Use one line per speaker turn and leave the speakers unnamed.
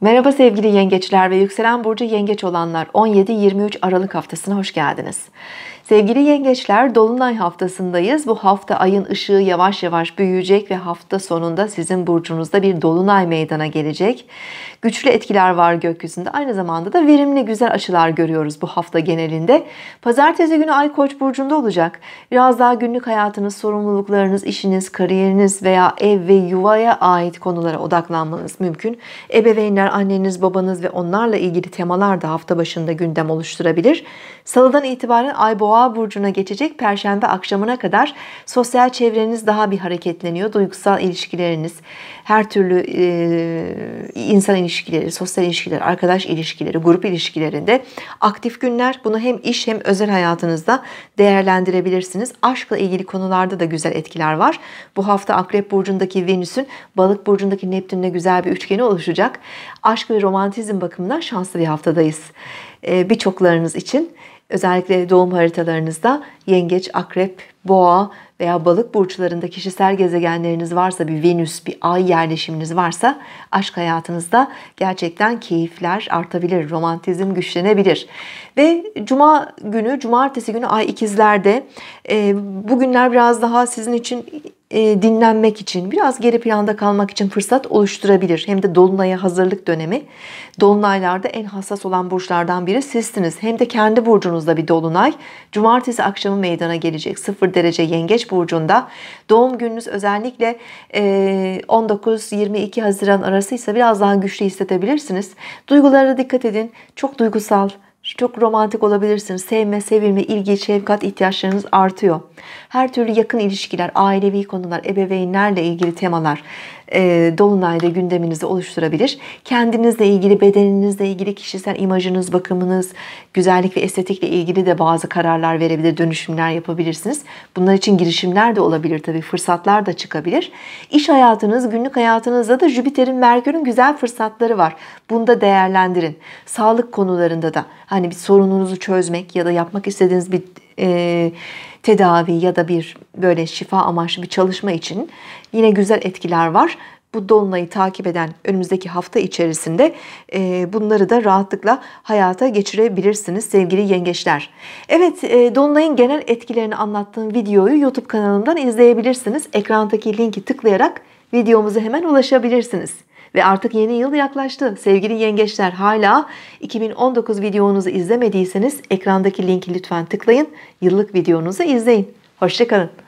Merhaba sevgili yengeçler ve yükselen burcu yengeç olanlar 17-23 Aralık haftasına hoş geldiniz. Sevgili yengeçler dolunay haftasındayız. Bu hafta ayın ışığı yavaş yavaş büyüyecek ve hafta sonunda sizin burcunuzda bir dolunay meydana gelecek. Güçlü etkiler var gökyüzünde. Aynı zamanda da verimli güzel açılar görüyoruz bu hafta genelinde. Pazartesi günü ay koç burcunda olacak. Biraz daha günlük hayatınız, sorumluluklarınız, işiniz, kariyeriniz veya ev ve yuvaya ait konulara odaklanmanız mümkün. Ebeveynler diğer anneniz, babanız ve onlarla ilgili temalar da hafta başında gündem oluşturabilir. Salıdan itibaren Ay Boğa burcuna geçecek. Perşembe akşamına kadar sosyal çevreniz daha bir hareketleniyor. Duygusal ilişkileriniz, her türlü e, insan ilişkileri, sosyal ilişkiler, arkadaş ilişkileri, grup ilişkilerinde aktif günler. Bunu hem iş hem özel hayatınızda değerlendirebilirsiniz. Aşkla ilgili konularda da güzel etkiler var. Bu hafta Akrep burcundaki Venüs'ün Balık burcundaki Neptün'le güzel bir üçgeni oluşacak aşk ve romantizm bakımından şanslı bir haftadayız. Ee, birçoklarınız için özellikle doğum haritalarınızda yengeç, akrep, boğa veya balık burçlarında kişisel gezegenleriniz varsa bir venüs, bir ay yerleşiminiz varsa aşk hayatınızda gerçekten keyifler artabilir, romantizm güçlenebilir. Ve cuma günü, cumartesi günü ay ikizlerde e, bugünler biraz daha sizin için e, dinlenmek için, biraz geri planda kalmak için fırsat oluşturabilir. Hem de dolunaya hazırlık dönemi. Dolunaylarda en hassas olan burçlardan biri sizsiniz. Hem de kendi burcunuzda bir dolunay. Cumartesi akşamı meydana gelecek 0 derece yengeç burcunda. Doğum gününüz özellikle 19-22 e, Haziran arasıysa biraz daha güçlü hissedebilirsiniz. Duygulara dikkat edin. Çok duygusal, çok romantik olabilirsiniz. Sevme, sevilme, ilgi, şefkat ihtiyaçlarınız artıyor. Her türlü yakın ilişkiler, ailevi konular, ebeveynlerle ilgili temalar, e, dolunayda gündeminizi oluşturabilir. Kendinizle ilgili, bedeninizle ilgili, kişisel imajınız, bakımınız, güzellik ve estetikle ilgili de bazı kararlar verebilir, dönüşümler yapabilirsiniz. Bunlar için girişimler de olabilir tabii, fırsatlar da çıkabilir. İş hayatınız, günlük hayatınızda da Jüpiter'in, Merkür'ün güzel fırsatları var. Bunu da değerlendirin. Sağlık konularında da hani bir sorununuzu çözmek ya da yapmak istediğiniz bir e, tedavi ya da bir böyle şifa amaçlı bir çalışma için yine güzel etkiler var. Bu dolunayı takip eden önümüzdeki hafta içerisinde e, bunları da rahatlıkla hayata geçirebilirsiniz sevgili yengeçler. Evet e, dolunayın genel etkilerini anlattığım videoyu YouTube kanalımdan izleyebilirsiniz. Ekrandaki linki tıklayarak videomuza hemen ulaşabilirsiniz. Ve artık yeni yıl yaklaştı. Sevgili yengeçler hala 2019 videonuzu izlemediyseniz ekrandaki linki lütfen tıklayın. Yıllık videonuzu izleyin. Hoşçakalın.